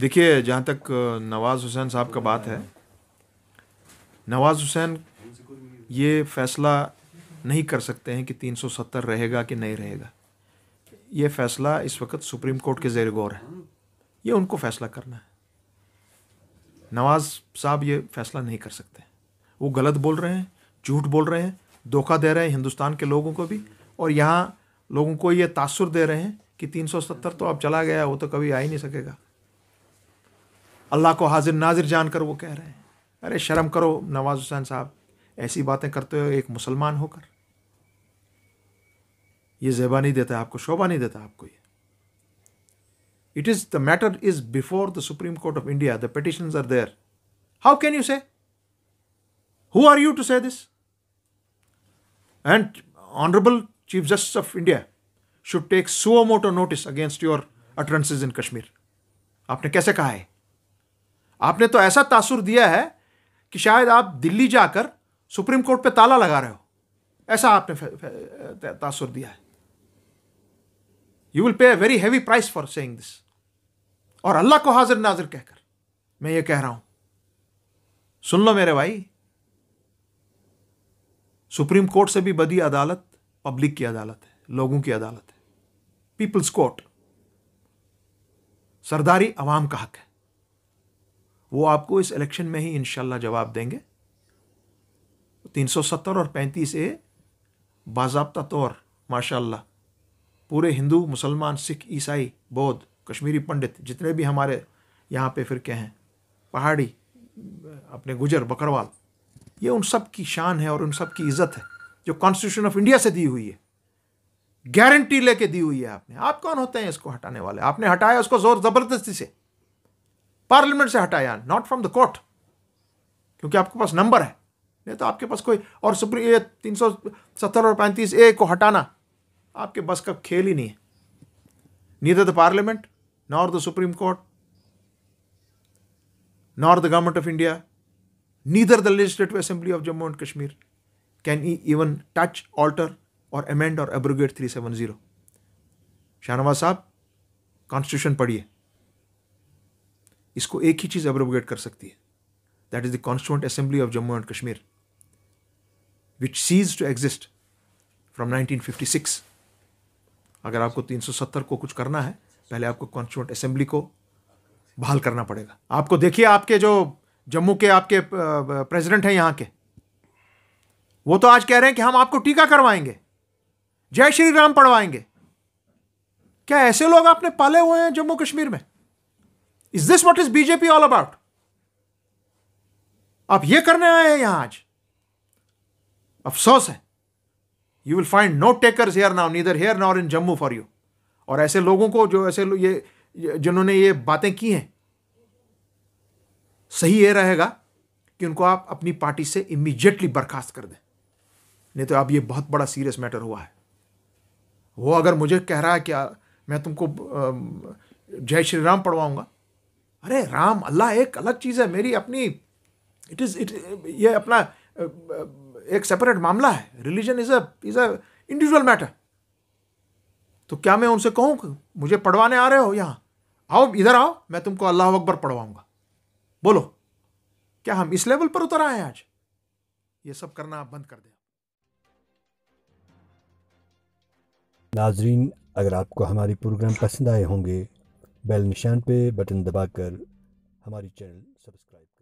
देखिए जहाँ तक नवाज़ हुसैन साहब का बात है नवाज़ हुसैन ये फैसला नहीं कर सकते हैं कि 370 रहेगा कि नहीं रहेगा ये फैसला इस वक्त सुप्रीम कोर्ट के जेर गौर है ये उनको फैसला करना है नवाज़ साहब ये फैसला नहीं कर सकते वो गलत बोल रहे हैं झूठ बोल रहे हैं धोखा दे रहे हैं हिंदुस्तान के लोगों को भी और यहाँ लोगों को ये तासुर दे रहे हैं कि 370 तो अब चला गया वो तो कभी आ ही नहीं सकेगा अल्लाह को हाजिर नाजिर जानकर वो कह रहे हैं अरे शर्म करो नवाज हुसैन साहब ऐसी बातें करते हो एक मुसलमान होकर ये जेबा नहीं देता आपको शोभा नहीं देता आपको ये it is the matter is before the Supreme Court of India the petition are there how can you say who are you to say this and honourable Chief Justice of India should take suo motu notice against your utterances in Kashmir आपने कैसे कहा है आपने तो ऐसा तासुर दिया है कि शायद आप दिल्ली जाकर सुप्रीम कोर्ट पे ताला लगा रहे हो ऐसा आपने तासुर दिया है you will pay a very heavy price for saying this और अल्लाह को हाजिर नाजिर कहकर मैं ये कह रहा हूं सुन लो मेरे भाई सुप्रीम कोर्ट से भी बदी अदालत पब्लिक की अदालत है लोगों की अदालत है पीपल्स कोर्ट सरदारी अवाम का हक है वो आपको इस इलेक्शन में ही इन जवाब देंगे 370 और 35 ए बाबा तौर माशाल्लाह पूरे हिंदू मुसलमान सिख ईसाई बौद्ध कश्मीरी पंडित जितने भी हमारे यहाँ पे के हैं पहाड़ी अपने गुजर बकरवाल ये उन सब की शान है और उन सब की इज्जत है जो कॉन्स्टिट्यूशन ऑफ इंडिया से दी हुई है गारंटी लेके दी हुई है आपने आप कौन होते हैं इसको हटाने वाले आपने हटाया उसको जोर ज़बरदस्ती से पार्लियामेंट से हटाया नॉट फ्रॉम द कोर्ट क्योंकि आपके पास नंबर है नहीं तो आपके पास कोई और सुप्रीम तीन सौ और पैंतीस ए को हटाना आपके बस का खेल ही नहीं है neither the Parliament nor the Supreme Court nor the Government of India neither the Legislative Assembly of Jammu and Kashmir can even touch alter or amend or abrogate three seven zero Shahnawaz साहब कॉन्स्टिट्यूशन पढ़िए इसको एक ही चीज़ अब्रोगेट कर सकती है that is the constituent assembly of Jammu and Kashmir which ceased to exist from 1956 अगर आपको 370 को कुछ करना है पहले आपको कॉन्स्टिट्यूंट असेंबली को बहाल करना पड़ेगा आपको देखिए आपके जो जम्मू के आपके प्रेसिडेंट हैं यहाँ के वो तो आज कह रहे हैं कि हम आपको टीका करवाएंगे जय श्री राम पढ़वाएंगे क्या ऐसे लोग आपने पाले हुए हैं जम्मू कश्मीर में is this what is BJP all about आप ये करने आए हैं यहां आज अफसोस है you will find no taker here now neither here nor in Jammu for you और ऐसे लोगों को जो ऐसे ये जिन्होंने ये बातें की हैं सही ये रहेगा कि उनको आप अपनी पार्टी से इमीजिएटली बर्खास्त कर दें नहीं तो अब ये बहुत बड़ा सीरियस मैटर हुआ है वो अगर मुझे कह रहा है कि मैं तुमको जय श्री राम पढ़वाऊंगा अरे राम अल्लाह एक अलग चीज़ है मेरी अपनी इट इज़ इट ये अपना एक सेपरेट मामला है religion is a is a individual matter तो क्या मैं उनसे कहूँ मुझे पढ़वाने आ रहे हो यहाँ आओ इधर आओ मैं तुमको अल्लाह अकबर पढ़वाऊँगा बोलो क्या हम इस लेवल पर उतर आए आज ये सब करना आप बंद कर दें नाजरीन अगर आपको हमारे प्रोग्राम पसंद आए होंगे बेल निशान पे बटन दबाकर हमारी चैनल सब्सक्राइब